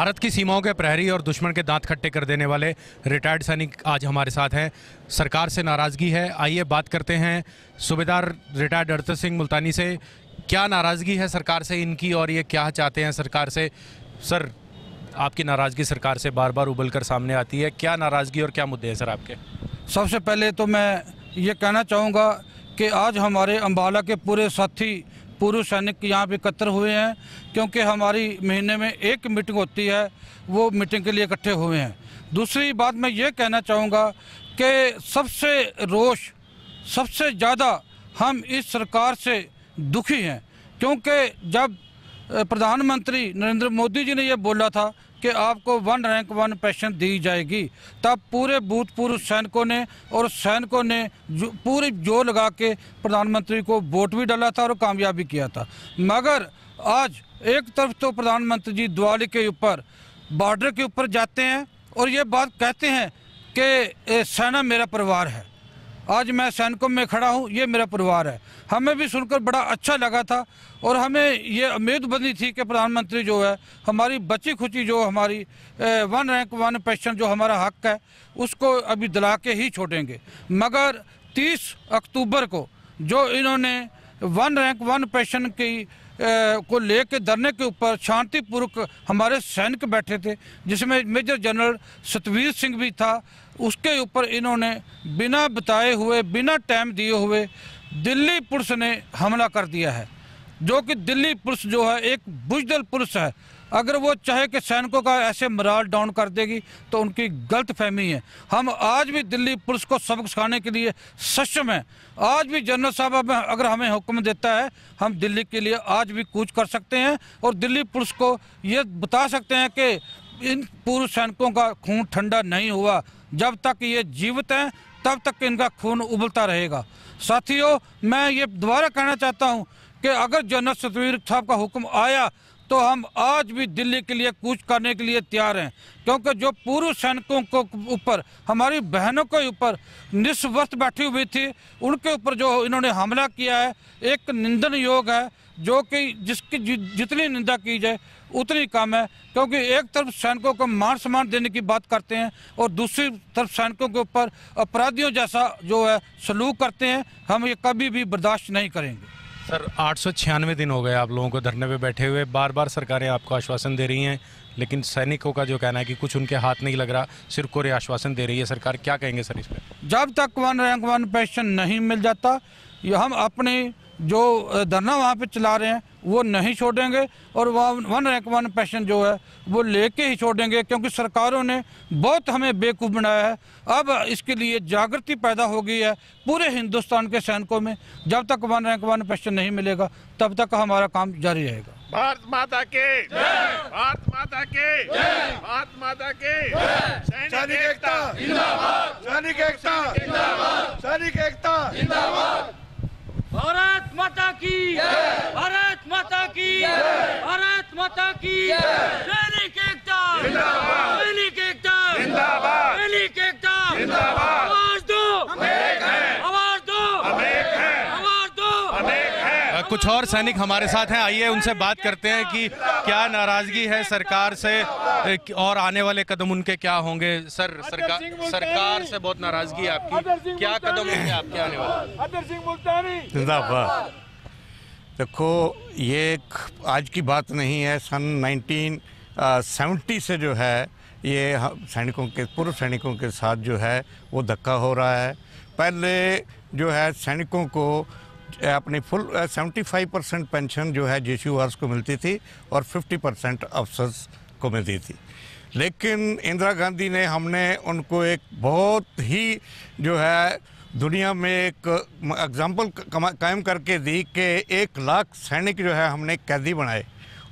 भारत की सीमाओं के प्रहरी और दुश्मन के दांत खट्टे कर देने वाले रिटायर्ड सैनिक आज हमारे साथ हैं सरकार से नाराज़गी है आइए बात करते हैं सूबेदार रिटायर्ड अर्थ सिंह मुल्तानी से क्या नाराज़गी है सरकार से इनकी और ये क्या चाहते हैं सरकार से सर आपकी नाराज़गी सरकार से बार बार उबल कर सामने आती है क्या नाराज़गी और क्या मुद्दे हैं सर आपके सबसे पहले तो मैं ये कहना चाहूँगा कि आज हमारे अम्बाला के पूरे साथी पूर्व सैनिक यहाँ पे एकत्र हुए हैं क्योंकि हमारी महीने में एक मीटिंग होती है वो मीटिंग के लिए इकट्ठे हुए हैं दूसरी बात मैं ये कहना चाहूँगा कि सबसे रोष सबसे ज़्यादा हम इस सरकार से दुखी हैं क्योंकि जब प्रधानमंत्री नरेंद्र मोदी जी ने यह बोला था कि आपको वन रैंक वन पेंशन दी जाएगी तब पूरे भूतपूर्व सैनिकों ने और सैनिकों ने जो, पूरी जो लगा के प्रधानमंत्री को वोट भी डाला था और कामयाबी किया था मगर आज एक तरफ तो प्रधानमंत्री जी दिवाली के ऊपर बॉर्डर के ऊपर जाते हैं और ये बात कहते हैं कि सेना मेरा परिवार है आज मैं सैनकॉम में खड़ा हूँ ये मेरा परिवार है हमें भी सुनकर बड़ा अच्छा लगा था और हमें ये उम्मीद बनी थी कि प्रधानमंत्री जो है हमारी बची खुची जो हमारी ए, वन रैंक वन पेंशन जो हमारा हक है उसको अभी दिला के ही छोड़ेंगे मगर 30 अक्टूबर को जो इन्होंने वन रैंक वन पेंशन की को लेके धरने के ऊपर शांतिपूर्वक हमारे सैनिक बैठे थे जिसमें मेजर जनरल सतवीर सिंह भी था उसके ऊपर इन्होंने बिना बताए हुए बिना टाइम दिए हुए दिल्ली पुलिस ने हमला कर दिया है जो कि दिल्ली पुलिस जो है एक बुजदल पुलिस है अगर वो चाहे कि सैनिकों का ऐसे मराल डाउन कर देगी तो उनकी गलत फहमी है हम आज भी दिल्ली पुलिस को सबक सिखाने के लिए सक्षम हैं आज भी जनरल साहब अगर हमें हुक्म देता है हम दिल्ली के लिए आज भी कूच कर सकते हैं और दिल्ली पुलिस को ये बता सकते हैं कि इन पूर्व सैनिकों का खून ठंडा नहीं हुआ जब तक ये जीवित हैं तब तक इनका खून उबलता रहेगा साथियों मैं ये दोबारा कहना चाहता हूँ कि अगर जनरल सतवीर साहब का हुक्म आया तो हम आज भी दिल्ली के लिए कूच करने के लिए तैयार हैं क्योंकि जो पूर्व सैनिकों को ऊपर हमारी बहनों के ऊपर निस्वस्थ बैठी हुई थी उनके ऊपर जो इन्होंने हमला किया है एक निंदन योग है जो कि जिसकी जितनी निंदा की जाए उतनी कम है क्योंकि एक तरफ सैनिकों को मान सम्मान देने की बात करते हैं और दूसरी तरफ सैनिकों के ऊपर अपराधियों जैसा जो है सलूक करते हैं हम ये कभी भी बर्दाश्त नहीं करेंगे सर आठ दिन हो गए आप लोगों को धरने पर बैठे हुए बार बार सरकारें आपको आश्वासन दे रही हैं लेकिन सैनिकों का जो कहना है कि कुछ उनके हाथ नहीं लग रहा सिर्फ कोरे आश्वासन दे रही है सरकार क्या कहेंगे सर इस पर जब तक वन रैंक वन पेंशन नहीं मिल जाता ये हम अपनी जो धरना वहाँ पे चला रहे हैं वो नहीं छोड़ेंगे और वह वन रैंक वन पेंशन जो है वो लेके ही छोड़ेंगे क्योंकि सरकारों ने बहुत हमें बेवकूफ़ बनाया है अब इसके लिए जागृति पैदा हो गई है पूरे हिंदुस्तान के सैनिकों में जब तक वन रैंक वन पेंशन नहीं मिलेगा तब तक हमारा काम जारी रहेगा भारत माता के भारत माता के भारत माता के सैनिक एकता सैनिक एकता सैनिक एकता माता की भारत माता की भारत माता की सैनिक एकता सैनिक एकता कुछ और सैनिक हमारे साथ हैं आइए उनसे बात करते हैं कि क्या नाराजगी है सरकार से और आने वाले कदम उनके क्या होंगे सर सरकार सरकार से बहुत नाराजगी है आपकी क्या कदम होंगे आपके आने वाले देखो ये आज की बात नहीं है सन नाइनटीन सेवेंटी से जो है ये सैनिकों के पूर्व सैनिकों के साथ जो है वो धक्का हो रहा है पहले जो है सैनिकों को अपनी full seventy five percent pension जो है जे को मिलती थी और फिफ्टी परसेंट अफसर्स को मिलती थी लेकिन इंदिरा गांधी ने हमने उनको एक बहुत ही जो है दुनिया में एक एग्ज़ाम्पल कायम करके दी कि एक लाख सैनिक जो है हमने कैदी बनाए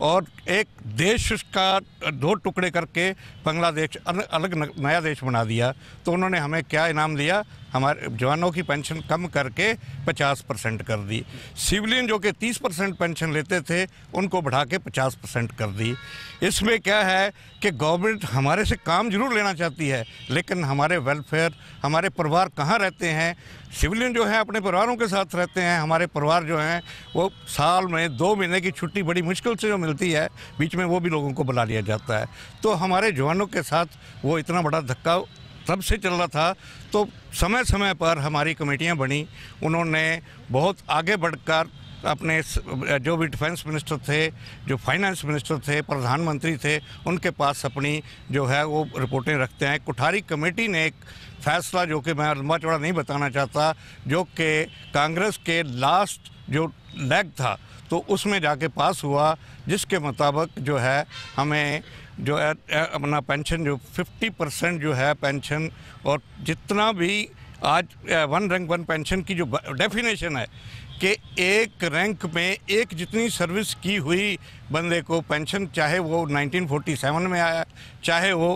और एक देश का दो टुकड़े करके बांग्लादेश अलग नया देश बना दिया तो उन्होंने हमें क्या इनाम दिया हमारे जवानों की पेंशन कम करके 50 परसेंट कर दी सिविलियन जो कि 30 परसेंट पेंशन लेते थे उनको बढ़ा के 50 परसेंट कर दी इसमें क्या है कि गवर्नमेंट हमारे से काम जरूर लेना चाहती है लेकिन हमारे वेलफेयर हमारे परिवार कहाँ रहते हैं सिविलियन जो है अपने परिवारों के साथ रहते हैं हमारे परिवार जो हैं वो साल में दो महीने की छुट्टी बड़ी मुश्किल से जो मिलती है बीच में वो भी लोगों को बुला लिया जाता है तो हमारे जवानों के साथ वो इतना बड़ा धक्का तब से चल रहा था तो समय समय पर हमारी कमेटियाँ बनी उन्होंने बहुत आगे बढ़कर अपने जो भी डिफेंस मिनिस्टर थे जो फाइनेंस मिनिस्टर थे प्रधानमंत्री थे उनके पास अपनी जो है वो रिपोर्टें रखते हैं कोठारी कमेटी ने एक फैसला जो कि मैं लंबा चौड़ा नहीं बताना चाहता जो कि कांग्रेस के लास्ट जो लेग था तो उसमें जाके पास हुआ जिसके मुताबिक जो है हमें जो है अपना पेंशन जो 50 परसेंट जो है पेंशन और जितना भी आज वन रैंक वन पेंशन की जो डेफिनेशन है कि एक रैंक में एक जितनी सर्विस की हुई बंदे को पेंशन चाहे वो 1947 में आया चाहे वो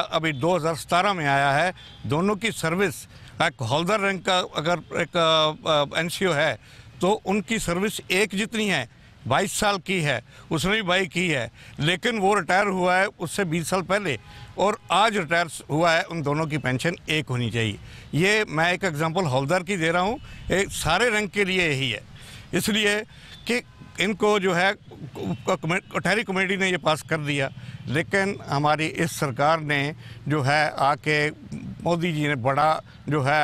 अभी 2017 में आया है दोनों की सर्विस एक हॉलदार रैंक का अगर एक एन है तो उनकी सर्विस एक जितनी है बाईस साल की है उसने भी बाई की है लेकिन वो रिटायर हुआ है उससे बीस साल पहले और आज रिटायर हुआ है उन दोनों की पेंशन एक होनी चाहिए ये मैं एक एग्जांपल हौलदार की दे रहा हूँ एक सारे रंग के लिए यही है इसलिए कि इनको जो है कटहरी कमेटी ने ये पास कर दिया लेकिन हमारी इस सरकार ने जो है आके मोदी जी ने बड़ा जो है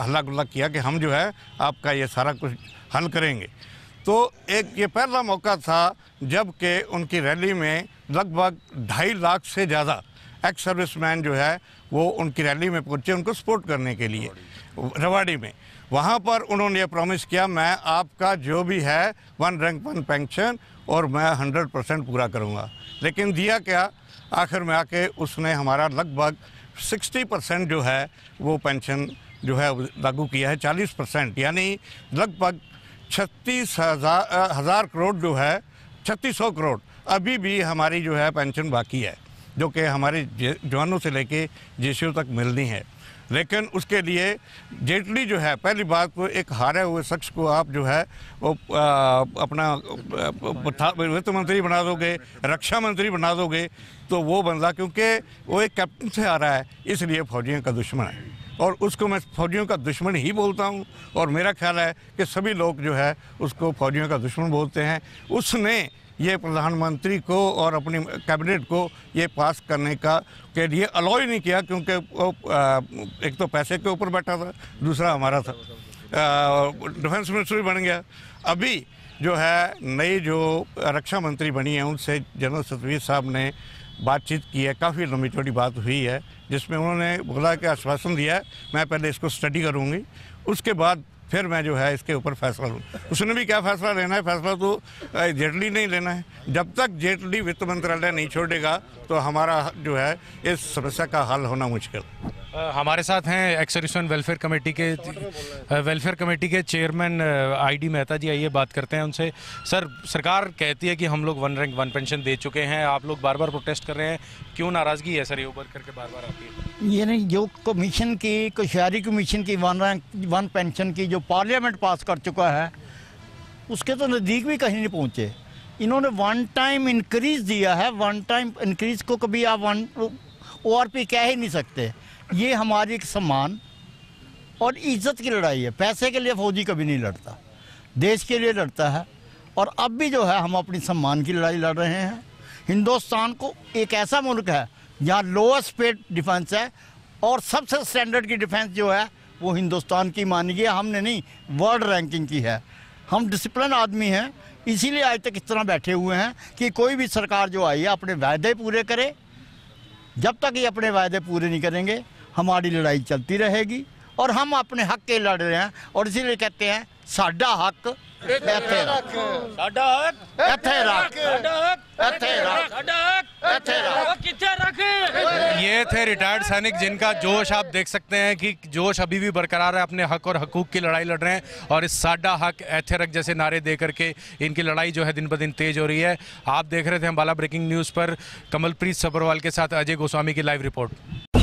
हल्ला गुल्ला किया कि हम जो है आपका ये सारा कुछ हल करेंगे तो एक ये पहला मौका था जबकि उनकी रैली में लगभग ढाई लाख से ज़्यादा एक्स सर्विस मैन जो है वो उनकी रैली में पहुंचे उनको सपोर्ट करने के लिए रवाड़ी में वहाँ पर उन्होंने ये प्रॉमिस किया मैं आपका जो भी है वन रैंक वन पेंशन और मैं हंड्रेड परसेंट पूरा करूँगा लेकिन दिया क्या आखिर में आके उसने हमारा लगभग सिक्सटी परसेंट जो है वो पेंशन जो है लागू किया है चालीस परसेंट यानी लगभग छत्तीस हज़ार हज़ार करोड़ जो है छत्तीस सौ करोड़ अभी भी हमारी जो है पेंशन बाकी है जो कि हमारे जवानों से लेके जे तक मिलनी है लेकिन उसके लिए जेटली जो है पहली बात तो एक हारे हुए शख्स को आप जो है वो आ, अपना वित्त मंत्री बना दोगे रक्षा मंत्री बना दोगे तो वो बंदा क्योंकि वो एक कैप्टन से आ रहा है इसलिए फौजियों का दुश्मन है और उसको मैं फौजियों का दुश्मन ही बोलता हूँ और मेरा ख्याल है कि सभी लोग जो है उसको फौजियों का दुश्मन बोलते हैं उसने ये प्रधानमंत्री को और अपनी कैबिनेट को ये पास करने का के लिए अलाउ ही नहीं किया क्योंकि वो एक तो पैसे के ऊपर बैठा था दूसरा हमारा था डिफेंस मिनिस्टर भी बन गया अभी जो है नई जो रक्षा मंत्री बनी है उनसे जनरल सतवीर साहब ने बातचीत की है काफ़ी लंबी चौड़ी बात हुई है जिसमें उन्होंने बोला कि आश्वासन दिया है मैं पहले इसको स्टडी करूँगी उसके बाद फिर मैं जो है इसके ऊपर फैसला लूँ उसने भी क्या फैसला लेना है फैसला तो जेटली नहीं लेना है जब तक जेटली वित्त मंत्रालय नहीं छोड़ेगा तो हमारा जो है इस समस्या का हल होना मुश्किल हमारे साथ हैं एक्सरिशन वेलफेयर कमेटी के वेलफेयर कमेटी के चेयरमैन आईडी मेहता जी आइए बात करते हैं उनसे सर सरकार कहती है कि हम लोग वन रैंक वन पेंशन दे चुके हैं आप लोग बार बार प्रोटेस्ट कर रहे हैं क्यों नाराज़गी है सर ये उबर करके बार बार आती है ये नहीं जो कमीशन की शहरी कमीशन की वन रैंक वन पेंशन की जो पार्लियामेंट पास कर चुका है उसके तो नज़दीक भी कहीं नहीं पहुँचे इन्होंने वन टाइम इंक्रीज़ दिया है वन टाइम इंक्रीज़ को कभी आप वन ओ आर पी कह ही नहीं सकते ये हमारी एक सम्मान और इज्जत की लड़ाई है पैसे के लिए फौजी कभी नहीं लड़ता देश के लिए लड़ता है और अब भी जो है हम अपनी सम्मान की लड़ाई लड़ रहे हैं हिंदुस्तान को एक ऐसा मुल्क है जहाँ लोएस्ट पेड डिफेंस है और सबसे स्टैंडर्ड की डिफेंस जो है वो हिंदुस्तान की मानिए हमने नहीं वर्ल्ड रैंकिंग की है हम डिसिप्लिन आदमी हैं इसीलिए आज तक इस तरह बैठे हुए हैं कि कोई भी सरकार जो आई है अपने वायदे पूरे करे जब तक ये अपने वायदे पूरे नहीं करेंगे हमारी लड़ाई चलती रहेगी और हम अपने हक के लड़ रहे हैं और इसीलिए कहते हैं साडा हक ये थे रिटायर्ड सैनिक जिनका जोश आप देख सकते हैं कि जोश अभी भी बरकरार है अपने हक और हकूक की लड़ाई लड़ रहे हैं और इस साडा हक एथेरक जैसे नारे दे करके इनकी लड़ाई जो है दिन ब दिन तेज हो रही है आप देख रहे थे हम बाला ब्रेकिंग न्यूज़ पर कमलप्रीत सबरवाल के साथ अजय गोस्वामी की लाइव रिपोर्ट